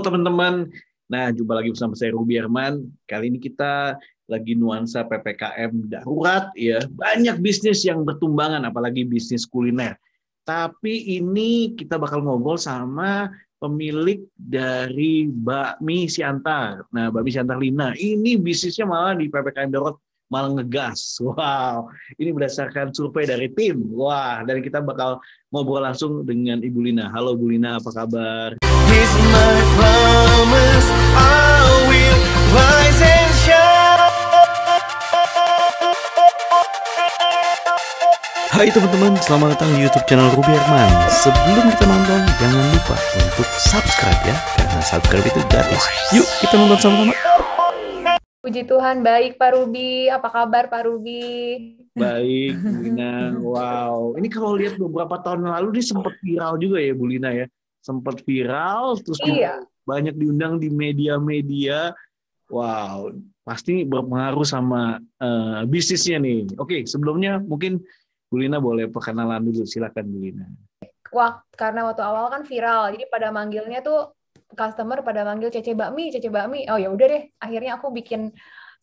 teman-teman. Nah, jumpa lagi bersama saya Ruby Herman. Kali ini kita lagi nuansa PPKM darurat ya. Banyak bisnis yang bertumbangan apalagi bisnis kuliner. Tapi ini kita bakal ngobrol sama pemilik dari Bakmi Siantar. Nah, Bakmi Siantar Lina. Ini bisnisnya malah di PPKM darurat malah ngegas. Wow, ini berdasarkan survei dari tim. Wah, dan kita bakal ngobrol langsung dengan Ibu Lina. Halo Bu Lina, apa kabar? Hai teman-teman, selamat datang di YouTube channel Ruby Herman. Sebelum kita nonton, jangan lupa untuk subscribe ya, karena subscribe itu gratis. Yuk, kita nonton sama-sama. Puji Tuhan, baik Pak Ruby. Apa kabar Pak Ruby? Baik, Bu Lina. Wow. Ini kalau lihat beberapa tahun lalu dia sempat viral juga ya Bu Lina ya. Sempat viral, terus iya. banyak diundang di media-media. Wow, pasti berpengaruh sama uh, bisnisnya nih. Oke, sebelumnya mungkin Bu Lina boleh perkenalan dulu. Silakan Bu Lina. Wah, karena waktu awal kan viral, jadi pada manggilnya tuh customer pada manggil cece bakmi cece bakmi oh ya udah deh akhirnya aku bikin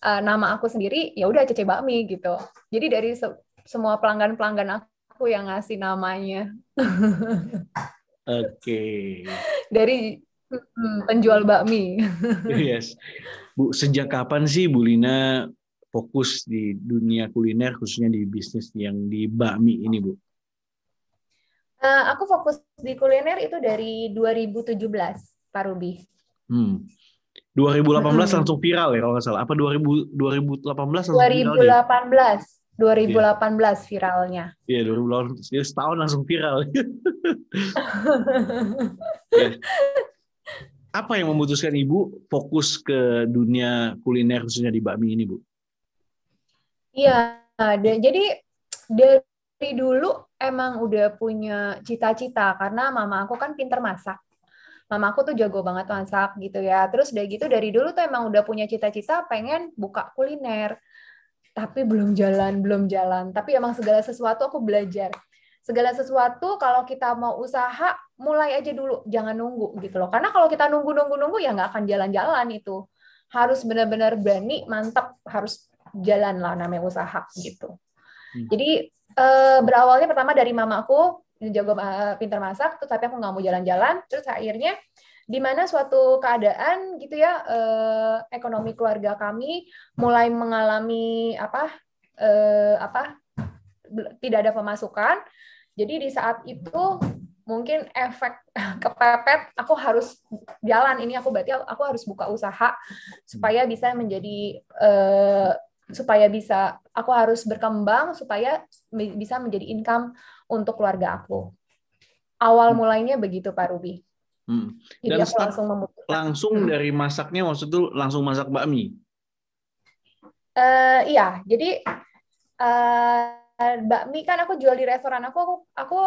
uh, nama aku sendiri ya udah cece bakmi gitu jadi dari se semua pelanggan pelanggan aku yang ngasih namanya oke okay. dari penjual bakmi yes bu sejak kapan sih bu Lina fokus di dunia kuliner khususnya di bisnis yang di bakmi ini bu Uh, aku fokus di kuliner itu dari 2017. Pak Ruby? Hmm. 2018 hmm. langsung viral ya kalau nggak salah. Apa 2000, 2018 langsung 2018. viral? 2018. Ya? 2018 yeah. viralnya. Iya, yeah, 2018. Jadi setahun langsung viral. yeah. Apa yang memutuskan Ibu fokus ke dunia kuliner khususnya di bakmi ini, Bu? Iya, jadi dari dulu emang udah punya cita-cita karena mama aku kan pinter masak mamaku tuh jago banget masak gitu ya terus udah gitu dari dulu tuh emang udah punya cita-cita pengen buka kuliner tapi belum jalan belum jalan tapi emang segala sesuatu aku belajar segala sesuatu kalau kita mau usaha mulai aja dulu jangan nunggu gitu loh karena kalau kita nunggu nunggu nunggu ya nggak akan jalan-jalan itu harus benar-benar berani mantap harus jalan lah namanya usaha gitu hmm. jadi e, berawalnya pertama dari mamaku jago uh, pintar masak terus tapi aku nggak mau jalan-jalan terus akhirnya di mana suatu keadaan gitu ya uh, ekonomi keluarga kami mulai mengalami apa uh, apa tidak ada pemasukan jadi di saat itu mungkin efek kepepet aku harus jalan ini aku berarti aku harus buka usaha supaya bisa menjadi uh, supaya bisa aku harus berkembang supaya bisa menjadi income untuk keluarga aku. Awal hmm. mulainya begitu Pak Ruby. Hmm. Dan Jadi langsung memutuskan. Langsung hmm. dari masaknya maksud tuh langsung masak bakmi. Uh, iya, jadi uh, bakmi kan aku jual di restoran aku aku, aku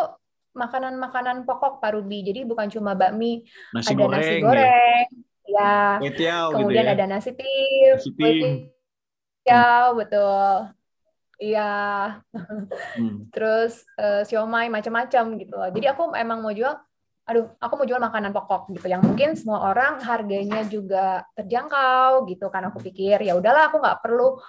makanan-makanan pokok Pak Ruby. Jadi bukan cuma bakmi, nasi ada goreng, nasi goreng, ya. ya. Tiaw, gitu kemudian gitu ya. ada nasi tim, nasi tim. Tiaw, betul. Iya. Hmm. Terus uh, siomay macam-macam gitu loh. Jadi aku emang mau jual aduh, aku mau jual makanan pokok gitu yang mungkin semua orang harganya juga terjangkau gitu kan aku pikir ya udahlah aku nggak perlu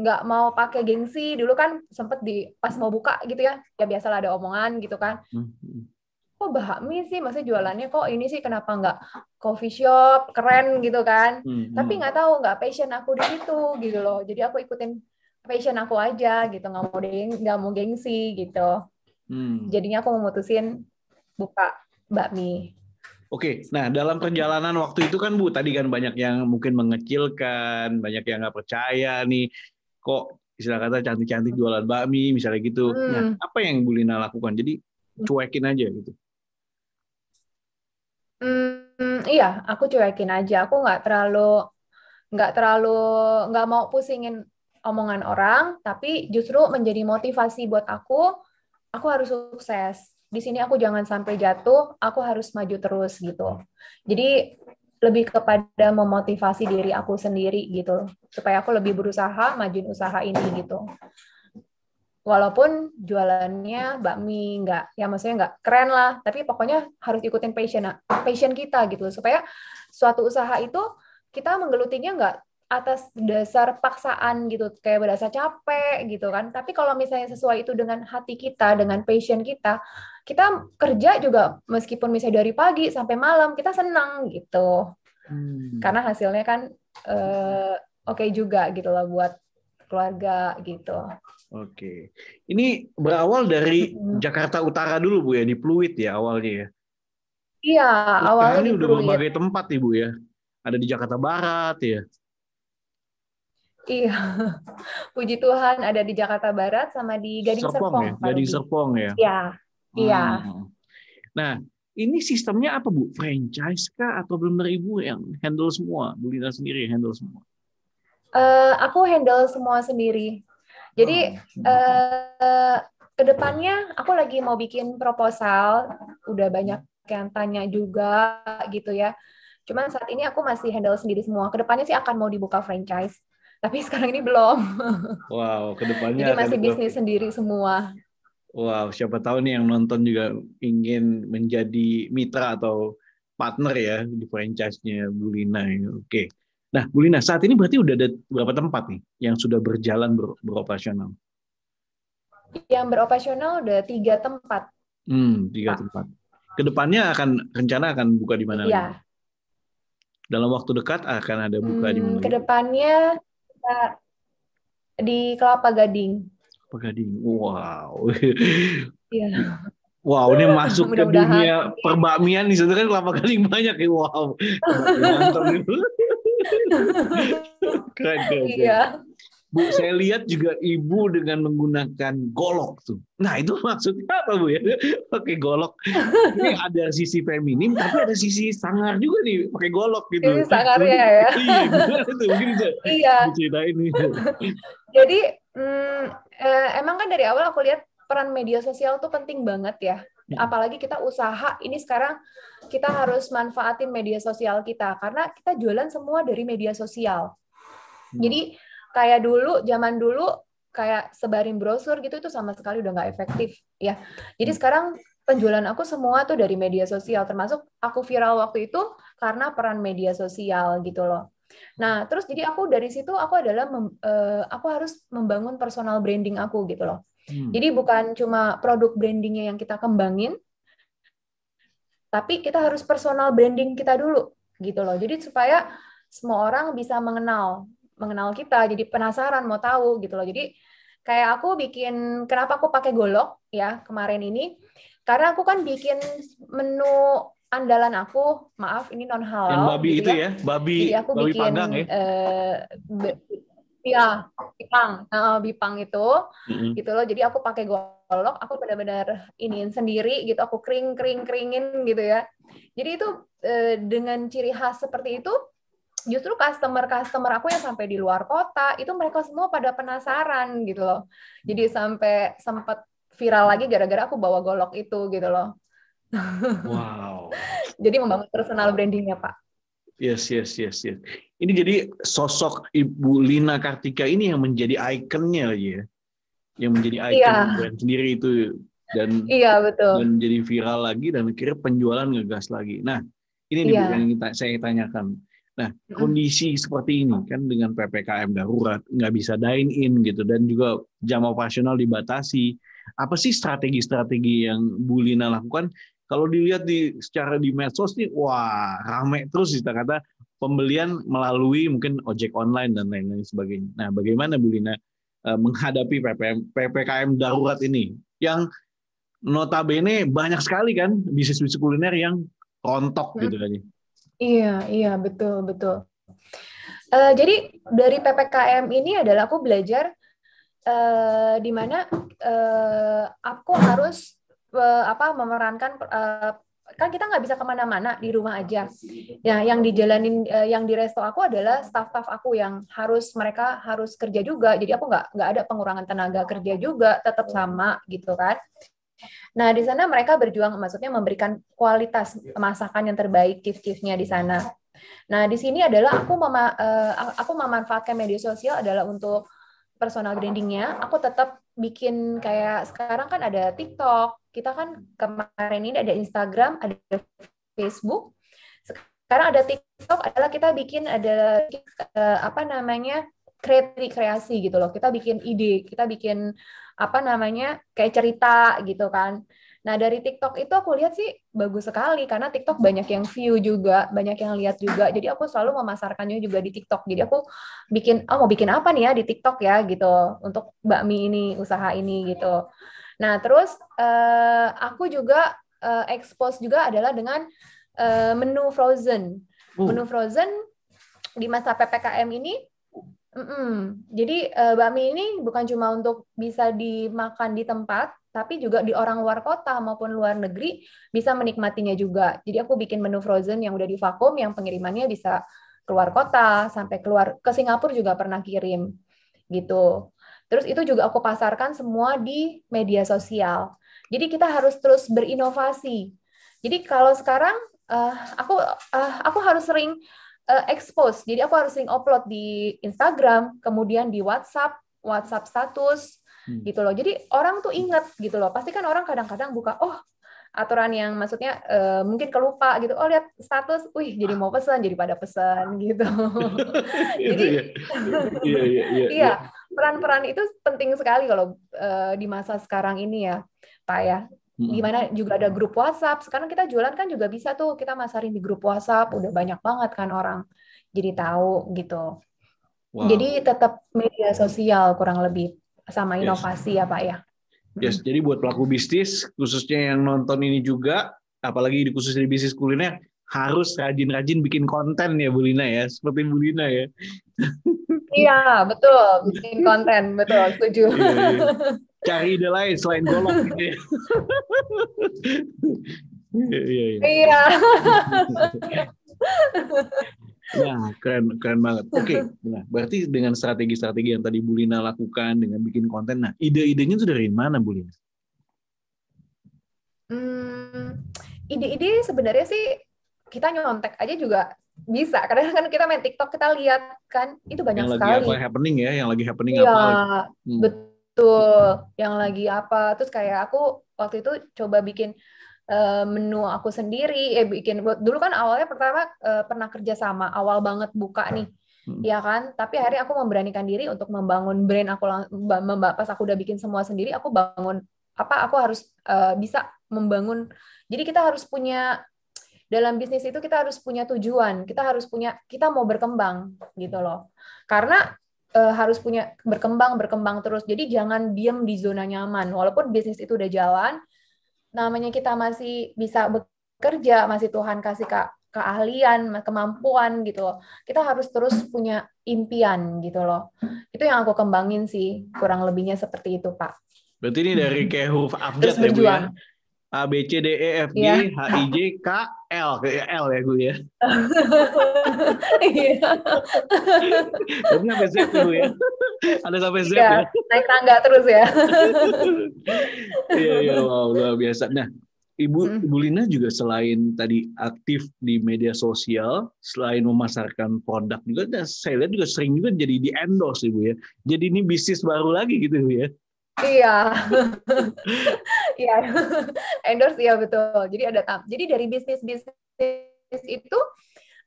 nggak mau pakai gengsi dulu kan sempet di pas mau buka gitu ya ya biasalah ada omongan gitu kan hmm, hmm. kok bakmi sih maksudnya jualannya kok ini sih kenapa nggak coffee shop keren gitu kan hmm, hmm. tapi nggak tahu nggak passion aku di situ gitu loh jadi aku ikutin passion aku aja gitu nggak mau geng nggak mau gengsi gitu hmm. jadinya aku memutusin buka bakmi Oke, nah dalam perjalanan waktu itu kan Bu, tadi kan banyak yang mungkin mengecilkan, banyak yang nggak percaya nih, kok istilah kata cantik-cantik jualan bakmi, misalnya gitu. Hmm. Nah, apa yang Bu Lina lakukan? Jadi hmm. cuekin aja gitu. Hmm, iya, aku cuekin aja. Aku nggak terlalu nggak terlalu nggak mau pusingin omongan orang, tapi justru menjadi motivasi buat aku, aku harus sukses. Di sini aku jangan sampai jatuh, aku harus maju terus gitu. Jadi lebih kepada memotivasi diri aku sendiri gitu, supaya aku lebih berusaha maju usaha ini gitu. Walaupun jualannya bakmi nggak, ya maksudnya nggak keren lah, tapi pokoknya harus ikutin passion, passion kita gitu, supaya suatu usaha itu kita menggelutinya nggak atas dasar paksaan gitu kayak berasa capek gitu kan tapi kalau misalnya sesuai itu dengan hati kita dengan passion kita kita kerja juga meskipun misalnya dari pagi sampai malam kita senang gitu hmm. karena hasilnya kan uh, oke okay juga gitu lah buat keluarga gitu oke okay. ini berawal dari hmm. Jakarta Utara dulu bu ya di Pluit ya awalnya ya iya awalnya ini udah berbagai tempat ibu ya ada di Jakarta Barat ya Iya, puji Tuhan ada di Jakarta Barat sama di Gading Serpong. Serpong ya? Gading Serpong ya. Iya, iya. Hmm, hmm, hmm. Nah, ini sistemnya apa Bu? Franchise kah atau belum dari Ibu yang handle semua? Bu Lina sendiri handle semua? Uh, aku handle semua sendiri. Jadi oh. Hmm, uh, eh, kedepannya aku lagi mau bikin proposal, udah banyak yang tanya juga gitu ya. Cuman saat ini aku masih handle sendiri semua. Kedepannya sih akan mau dibuka franchise. Tapi sekarang ini belum. Wow, kedepannya. Jadi masih bisnis sendiri semua. Wow, siapa tahu nih yang nonton juga ingin menjadi mitra atau partner ya di franchise-nya Bulina. Oke. Nah, Bulina, saat ini berarti udah ada berapa tempat nih yang sudah berjalan ber beroperasional? Yang beroperasional udah tiga tempat. Hmm, tiga tempat. Kedepannya akan rencana akan buka di mana ya. Dalam waktu dekat akan ada buka hmm, di mana? Kedepannya di Kelapa Gading. Kelapa Gading, wow. Iya. Wow, ini masuk ke dunia perbakmian di sana kan kelapa gading banyak ya. Wow. keren, keren, keren. Iya. Bu, saya lihat juga ibu dengan menggunakan golok tuh. Nah, itu maksudnya apa, Bu ya? Pakai golok. Ini ada sisi feminim, tapi ada sisi sangar juga nih pakai golok gitu. Ini sangar iya, ya. ya? Iya, itu mungkin bisa iya. diceritain Jadi, mm, eh, emang kan dari awal aku lihat peran media sosial tuh penting banget ya. Hmm. Apalagi kita usaha, ini sekarang kita harus manfaatin media sosial kita karena kita jualan semua dari media sosial. Hmm. Jadi kayak dulu zaman dulu kayak sebarin brosur gitu itu sama sekali udah nggak efektif ya jadi hmm. sekarang penjualan aku semua tuh dari media sosial termasuk aku viral waktu itu karena peran media sosial gitu loh nah terus jadi aku dari situ aku adalah mem, uh, aku harus membangun personal branding aku gitu loh hmm. jadi bukan cuma produk brandingnya yang kita kembangin tapi kita harus personal branding kita dulu gitu loh jadi supaya semua orang bisa mengenal mengenal kita jadi penasaran mau tahu gitu loh jadi kayak aku bikin kenapa aku pakai golok ya kemarin ini karena aku kan bikin menu andalan aku maaf ini non halal yang babi gitu itu ya, ya babi Jadi iya, aku babi bikin, pandang, ya uh, be, ya bipang bipang itu mm-hmm. gitu loh jadi aku pakai golok aku benar-benar iniin sendiri gitu aku kering kering keringin gitu ya jadi itu eh, dengan ciri khas seperti itu justru customer-customer aku yang sampai di luar kota itu mereka semua pada penasaran gitu loh. Jadi hmm. sampai sempat viral lagi gara-gara aku bawa golok itu gitu loh. Wow. jadi membangun personal brandingnya Pak. Yes, yes, yes, yes. Ini jadi sosok Ibu Lina Kartika ini yang menjadi ikonnya ya. Yang menjadi ikon yeah. brand sendiri itu dan Iya, betul. Dan jadi viral lagi dan kira penjualan ngegas lagi. Nah, ini iya. yang saya tanyakan Nah, kondisi seperti ini kan dengan PPKM darurat nggak bisa dine in gitu dan juga jam operasional dibatasi. Apa sih strategi-strategi yang Bu Lina lakukan? Kalau dilihat di secara di medsos nih, wah rame terus kita kata pembelian melalui mungkin ojek online dan lain-lain sebagainya. Nah, bagaimana Bu Lina eh, menghadapi PPM, PPKM darurat ini yang notabene banyak sekali kan bisnis-bisnis kuliner yang rontok gitu kan? Iya, iya, betul, betul. Uh, jadi dari PPKM ini adalah aku belajar uh, di mana uh, aku harus uh, apa memerankan uh, kan kita nggak bisa kemana-mana di rumah aja. Ya, yang dijalanin, uh, yang di resto aku adalah staff-staff aku yang harus mereka harus kerja juga. Jadi aku nggak nggak ada pengurangan tenaga kerja juga, tetap sama gitu kan. Nah, di sana mereka berjuang maksudnya memberikan kualitas iya. masakan yang terbaik gift chiefnya di sana. Nah, di sini adalah aku mema, eh, aku memanfaatkan media sosial adalah untuk personal brandingnya. Aku tetap bikin kayak sekarang kan ada TikTok, kita kan kemarin ini ada Instagram, ada Facebook. Sekarang ada TikTok adalah kita bikin ada eh, apa namanya kreasi kreasi gitu loh. Kita bikin ide, kita bikin apa namanya kayak cerita gitu kan. Nah dari TikTok itu aku lihat sih bagus sekali karena TikTok banyak yang view juga, banyak yang lihat juga. Jadi aku selalu memasarkannya juga di TikTok. Jadi aku bikin, oh mau bikin apa nih ya di TikTok ya gitu untuk bakmi ini, usaha ini gitu. Nah terus uh, aku juga eh, expose juga adalah dengan eh, menu frozen. Uh. Menu frozen di masa ppkm ini Mm-mm. Jadi uh, bakmi ini bukan cuma untuk bisa dimakan di tempat, tapi juga di orang luar kota maupun luar negeri bisa menikmatinya juga. Jadi aku bikin menu frozen yang udah divakum, yang pengirimannya bisa keluar kota sampai keluar ke Singapura juga pernah kirim gitu. Terus itu juga aku pasarkan semua di media sosial. Jadi kita harus terus berinovasi. Jadi kalau sekarang uh, aku uh, aku harus sering uh, expose. Jadi aku harus sering upload di Instagram, kemudian di WhatsApp, WhatsApp status hmm. gitu loh. Jadi orang tuh inget gitu loh. Pasti kan orang kadang-kadang buka, oh aturan yang maksudnya uh, mungkin kelupa gitu. Oh lihat status, wih jadi mau pesan, jadi pada pesan gitu. Iya, jadi iya. Iya, iya iya iya. Peran-peran itu penting sekali kalau uh, di masa sekarang ini ya, Pak ya gimana juga ada grup WhatsApp. Sekarang kita jualan kan juga bisa tuh kita masarin di grup WhatsApp. Udah banyak banget kan orang jadi tahu gitu. Wow. Jadi tetap media sosial kurang lebih sama inovasi yes. ya Pak ya. Yes, jadi buat pelaku bisnis khususnya yang nonton ini juga, apalagi di khusus di bisnis kuliner harus rajin-rajin bikin konten ya Bu Lina ya, seperti Bu Lina ya. Iya, betul, bikin konten, betul, setuju. yeah, iya. yeah cari ide lain selain golok gitu. iya iya iya Nah, keren keren banget. Oke, okay. nah, berarti dengan strategi-strategi yang tadi Bulina lakukan dengan bikin konten, nah ide-idenya itu dari mana Bulina ide hmm, ide-ide sebenarnya sih kita nyontek aja juga bisa karena kan kita main TikTok kita lihat kan itu banyak yang sekali yang lagi happening ya yang lagi happening ya, apa hmm. betul Betul, yang lagi apa. Terus kayak aku waktu itu coba bikin eh, menu aku sendiri, eh bikin dulu kan awalnya pertama eh, pernah kerja sama, awal banget buka nah, nih. Hmm. Ya kan, tapi akhirnya aku memberanikan diri untuk membangun brand aku pas aku udah bikin semua sendiri, aku bangun apa aku harus eh, bisa membangun. Jadi kita harus punya dalam bisnis itu kita harus punya tujuan, kita harus punya kita mau berkembang gitu loh. Karena uh, harus punya berkembang berkembang terus jadi jangan diem di zona nyaman walaupun bisnis itu udah jalan namanya kita masih bisa bekerja masih Tuhan kasih ke keahlian kemampuan gitu loh kita harus terus punya impian gitu loh itu yang aku kembangin sih kurang lebihnya seperti itu pak berarti ini dari kayak huruf abjad terus ya, ya? berjuang. ya A B C D E F G yeah. H I J K L L ya gue ya. Iya. Tapi sampai Z dulu ya. Ada sampai Z iya, ya. Naik tangga terus ya. Iya iya wow luar biasa. Nah Ibu hmm. Ibu Lina juga selain tadi aktif di media sosial, selain memasarkan produk juga, dan saya lihat juga sering juga jadi di endorse ibu ya. Jadi ini bisnis baru lagi gitu ya. Iya. Iya, endorse ya betul. Jadi ada tam. Jadi dari bisnis bisnis itu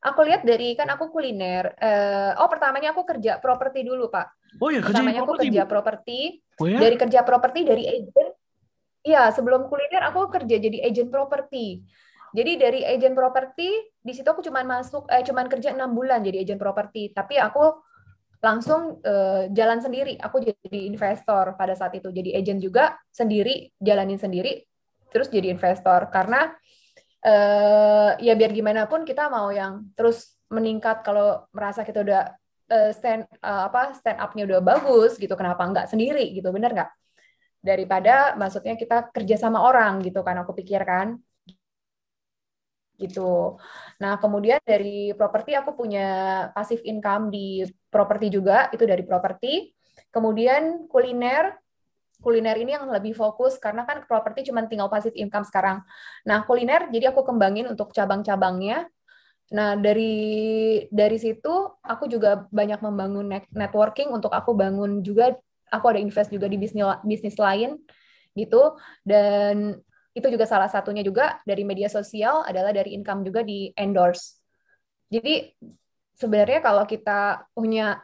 aku lihat dari kan aku kuliner. Uh, oh pertamanya aku kerja properti dulu pak. Oh iya kerja Pertamanya properti. aku kerja properti. Oh, ya? Dari kerja properti dari agent. Iya sebelum kuliner aku kerja jadi agent properti. Jadi dari agent properti di situ aku cuman masuk, eh, cuman kerja enam bulan jadi agent properti. Tapi aku langsung uh, jalan sendiri. Aku jadi investor pada saat itu. Jadi agent juga sendiri, jalanin sendiri, terus jadi investor. Karena uh, ya biar gimana pun kita mau yang terus meningkat kalau merasa kita udah uh, stand uh, apa stand up-nya udah bagus gitu. Kenapa nggak sendiri gitu? Bener nggak? Daripada maksudnya kita kerja sama orang gitu kan aku pikirkan gitu. Nah, kemudian dari properti aku punya pasif income di properti juga, itu dari properti. Kemudian kuliner, kuliner ini yang lebih fokus karena kan properti cuma tinggal pasif income sekarang. Nah, kuliner jadi aku kembangin untuk cabang-cabangnya. Nah, dari dari situ aku juga banyak membangun networking untuk aku bangun juga aku ada invest juga di bisnis bisnis lain gitu dan itu juga salah satunya juga dari media sosial adalah dari income juga di endorse. Jadi sebenarnya kalau kita punya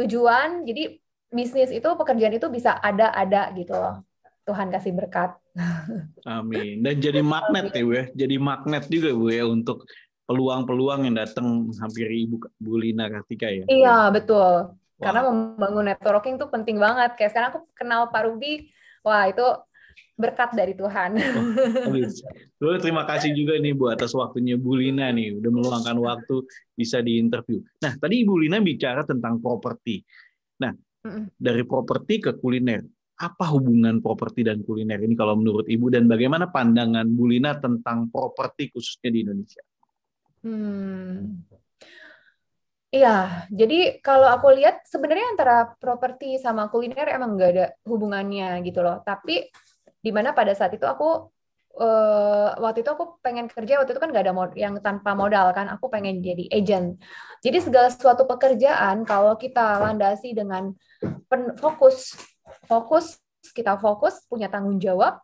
tujuan, jadi bisnis itu pekerjaan itu bisa ada-ada gitu loh. Tuhan kasih berkat. Amin. Dan jadi magnet ya Bu ya. Jadi magnet juga Bu ya untuk peluang-peluang yang datang hampir Ibu Bu Lina Kartika ya. Iya, betul. Wow. Karena membangun networking itu penting banget. Kayak sekarang aku kenal Pak Ruby, wah itu berkat dari Tuhan. Oh, oh iya. terima kasih juga nih Bu atas waktunya Bu Lina nih, udah meluangkan waktu bisa diinterview. Nah, tadi Ibu Lina bicara tentang properti. Nah, dari properti ke kuliner, apa hubungan properti dan kuliner ini kalau menurut Ibu dan bagaimana pandangan Bu Lina tentang properti khususnya di Indonesia? Hmm. Iya, jadi kalau aku lihat sebenarnya antara properti sama kuliner emang nggak ada hubungannya gitu loh. Tapi dimana pada saat itu aku uh, waktu itu aku pengen kerja waktu itu kan nggak ada mod yang tanpa modal kan aku pengen jadi agent jadi segala sesuatu pekerjaan kalau kita landasi dengan pen fokus fokus kita fokus punya tanggung jawab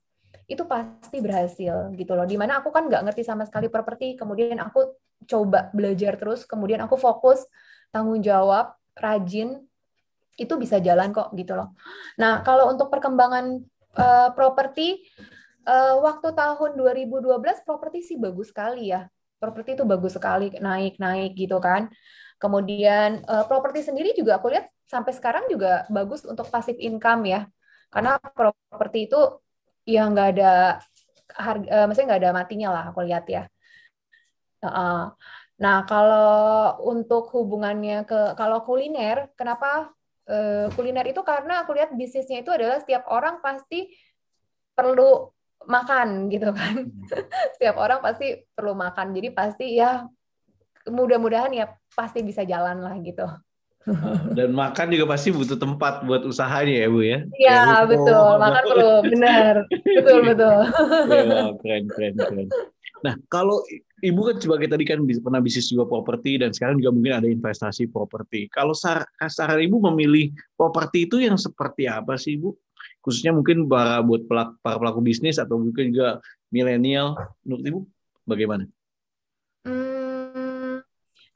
itu pasti berhasil gitu loh dimana aku kan nggak ngerti sama sekali properti kemudian aku coba belajar terus kemudian aku fokus tanggung jawab rajin itu bisa jalan kok gitu loh nah kalau untuk perkembangan uh, properti uh, waktu tahun 2012 properti sih bagus sekali ya. Properti itu bagus sekali naik-naik gitu kan. Kemudian uh, properti sendiri juga aku lihat sampai sekarang juga bagus untuk pasif income ya. Karena properti itu ya nggak ada harga, uh, maksudnya nggak ada matinya lah aku lihat ya. Uh, nah kalau untuk hubungannya ke kalau kuliner, kenapa uh, kuliner itu karena aku lihat bisnisnya itu adalah setiap orang pasti perlu makan gitu kan. Hmm. setiap orang pasti perlu makan. Jadi pasti ya mudah-mudahan ya pasti bisa jalan lah gitu. Dan makan juga pasti butuh tempat buat usahanya ya Bu ya. Iya ya, betul, makan perlu benar, betul betul. Ya, keren keren keren. Nah, kalau ibu kan sebagai tadi kan pernah bisnis juga properti dan sekarang juga mungkin ada investasi properti. Kalau saran ibu memilih properti itu yang seperti apa sih ibu? Khususnya mungkin para buat pelaku, para pelaku bisnis atau mungkin juga milenial, menurut ibu bagaimana? Hmm,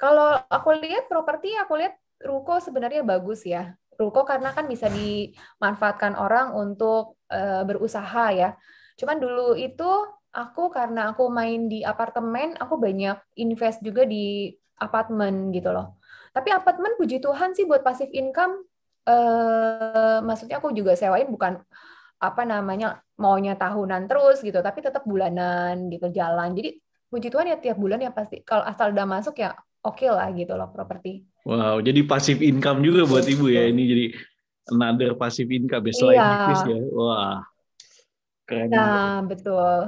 kalau aku lihat properti, aku lihat ruko sebenarnya bagus ya. Ruko karena kan bisa dimanfaatkan orang untuk uh, berusaha ya Cuman dulu itu aku karena aku main di apartemen, aku banyak invest juga di apartemen gitu loh. Tapi apartemen puji Tuhan sih buat pasif income eh maksudnya aku juga sewain bukan apa namanya maunya tahunan terus gitu, tapi tetap bulanan gitu jalan. Jadi puji Tuhan ya tiap bulan ya pasti kalau asal udah masuk ya oke okay lah gitu loh properti. Wow, jadi pasif income juga buat ibu ya ini jadi another passive income ya selain iya. ya. Wah. Keren. Nah, banget. betul.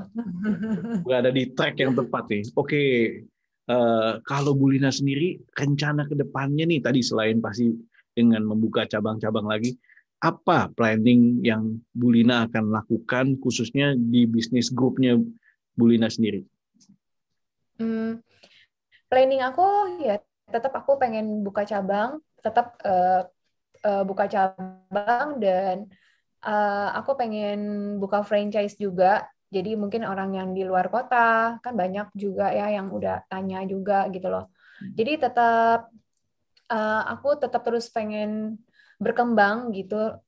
ada di track yang tepat nih. Oke. Okay. Uh, eh, kalau Bulina sendiri rencana kedepannya nih tadi selain pasti dengan membuka cabang-cabang lagi, apa planning yang Bulina akan lakukan khususnya di bisnis grupnya Bulina sendiri? Hmm, planning aku ya tetap aku pengen buka cabang, tetap uh, uh, buka cabang dan Eh, aku pengen buka franchise juga. Jadi mungkin orang yang di luar kota kan banyak juga ya yang udah tanya juga gitu loh. Hmm. Jadi tetap uh, aku tetap terus pengen berkembang gitu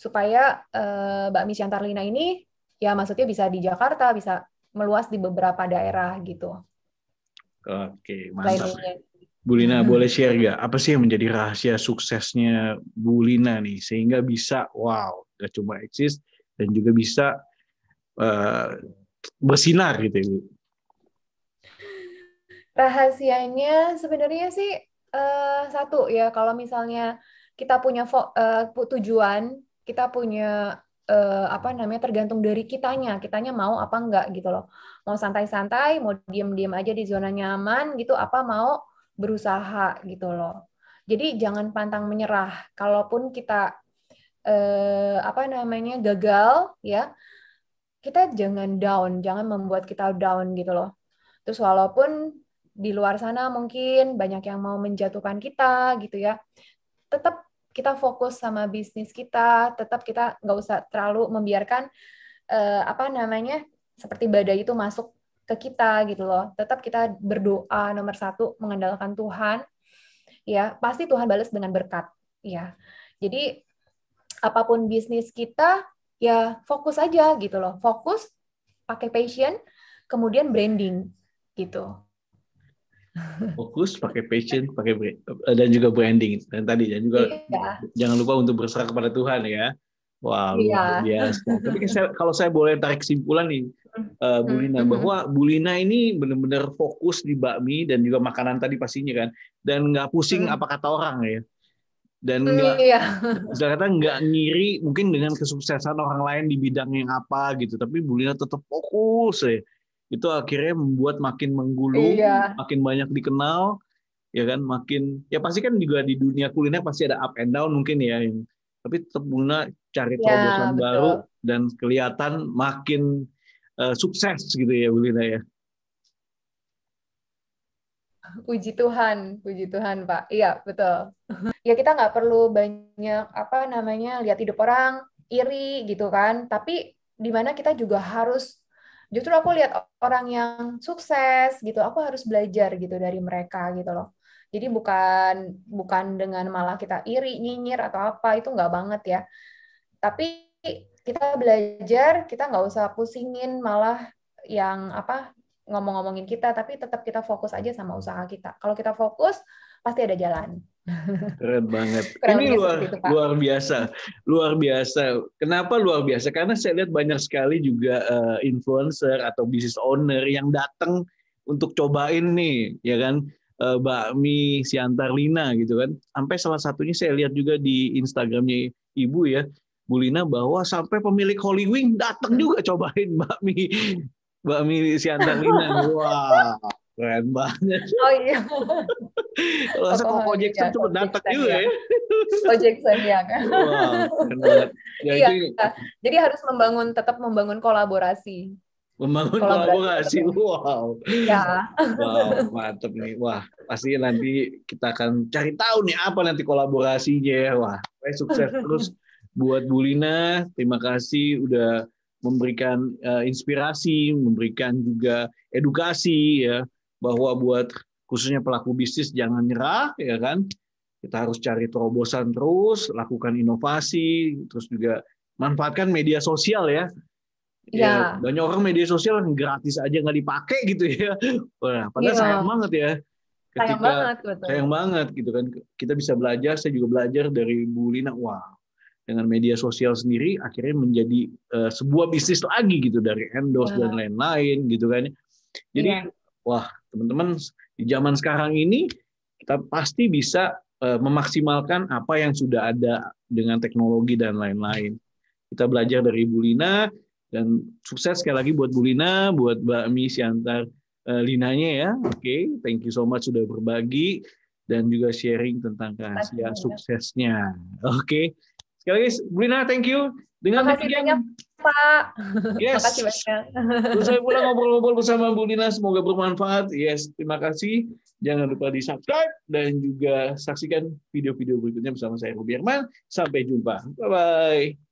supaya uh, Mbak Miss Yantarlina ini ya maksudnya bisa di Jakarta, bisa meluas di beberapa daerah gitu. Oke, mantap. Lainnya. Bulina hmm. boleh share nggak? Apa sih yang menjadi rahasia suksesnya Bulina nih? Sehingga bisa, wow, nggak cuma eksis dan juga bisa uh, bersinar gitu ya rahasianya sebenarnya sih uh, satu ya kalau misalnya kita punya uh, tujuan kita punya uh, apa namanya tergantung dari kitanya kitanya mau apa enggak gitu loh mau santai-santai mau diem-diem aja di zona nyaman gitu apa mau berusaha gitu loh jadi jangan pantang menyerah kalaupun kita eh, apa namanya gagal ya kita jangan down jangan membuat kita down gitu loh terus walaupun di luar sana mungkin banyak yang mau menjatuhkan kita gitu ya tetap kita fokus sama bisnis kita tetap kita nggak usah terlalu membiarkan eh, apa namanya seperti badai itu masuk ke kita gitu loh tetap kita berdoa nomor satu mengandalkan Tuhan ya pasti Tuhan balas dengan berkat ya jadi apapun bisnis kita ya fokus aja gitu loh fokus pakai passion kemudian branding gitu fokus pakai passion pakai dan juga branding dan tadi dan juga iya. jangan lupa untuk berserah kepada Tuhan ya Wah, wow, iya. luar iya. biasa. Tapi kan saya, kalau saya boleh tarik kesimpulan nih, uh, Bu hmm bahwa Bulina ini benar-benar fokus di bakmi dan juga makanan tadi pastinya kan, dan nggak pusing mm-hmm. apa kata orang ya dan hmm, nggak iya. kata nggak ngiri mungkin dengan kesuksesan orang lain di bidang yang apa gitu tapi Bulina tetap fokus ya itu akhirnya membuat makin menggulung iya. makin banyak dikenal ya kan makin ya pasti kan juga di dunia kuliner pasti ada up and down mungkin ya yang, tapi tetap Bulina cari iya, terobosan ya, baru dan kelihatan makin uh, sukses gitu ya Bulina ya puji Tuhan, puji Tuhan Pak. Iya, betul. ya kita nggak perlu banyak apa namanya lihat hidup orang iri gitu kan. Tapi di mana kita juga harus justru aku lihat orang yang sukses gitu, aku harus belajar gitu dari mereka gitu loh. Jadi bukan bukan dengan malah kita iri, nyinyir atau apa itu nggak banget ya. Tapi kita belajar, kita nggak usah pusingin malah yang apa ngomong-ngomongin kita, tapi tetap kita fokus aja sama usaha kita. Kalau kita fokus, pasti ada jalan. Keren banget. Keren Ini luar itu, luar biasa, luar biasa. Kenapa luar biasa? Karena saya lihat banyak sekali juga eh, influencer atau business owner yang datang untuk cobain nih, ya kan? Uh, eh, bakmi Siantar Lina gitu kan. Sampai salah satunya saya lihat juga di Instagramnya Ibu ya, Bulina bahwa sampai pemilik Holy datang hmm. juga cobain bakmi Mbak si Siantarina. Wah, keren banget. Oh iya. Kalau kok oh, Ojek Sam cuma iya. datang juga iya. ya. Ojek Sam ya kan. Wah, keren banget. Ya, iya, iya. Jadi harus membangun, tetap membangun kolaborasi. Membangun kolaborasi, wow. Ya. Wow, mantep nih. Wah, pasti nanti kita akan cari tahu nih apa nanti kolaborasinya Wah, sukses terus buat Bulina. Terima kasih udah memberikan uh, inspirasi, memberikan juga edukasi ya bahwa buat khususnya pelaku bisnis jangan nyerah ya kan. Kita harus cari terobosan terus, lakukan inovasi, terus juga manfaatkan media sosial ya. Ya, ya banyak orang media sosial gratis aja nggak dipakai gitu ya. Wah, padahal ya. sayang banget ya. Ketika, sayang banget, betul. Sayang banget gitu kan. Kita bisa belajar, saya juga belajar dari Bu Lina. wow dengan media sosial sendiri akhirnya menjadi uh, sebuah bisnis lagi gitu dari endorse yeah. dan lain-lain gitu kan. Jadi yeah. wah teman-teman di zaman sekarang ini kita pasti bisa uh, memaksimalkan apa yang sudah ada dengan teknologi dan lain-lain. Kita belajar dari Bu Lina dan sukses sekali lagi buat Bu Lina, buat Mbak Mi Siantar uh, Linanya ya. Oke, okay, thank you so much sudah berbagi dan juga sharing tentang rahasia suksesnya. Oke. Okay. Sekali lagi, Brina, thank you. Dengan terima demikian, banyak, Pak. Yes. kasih banyak. Terus saya pulang ngobrol-ngobrol bersama Bu Nina, semoga bermanfaat. Yes, terima kasih. Jangan lupa di subscribe dan juga saksikan video-video berikutnya bersama saya Rubi Herman. Sampai jumpa. Bye-bye.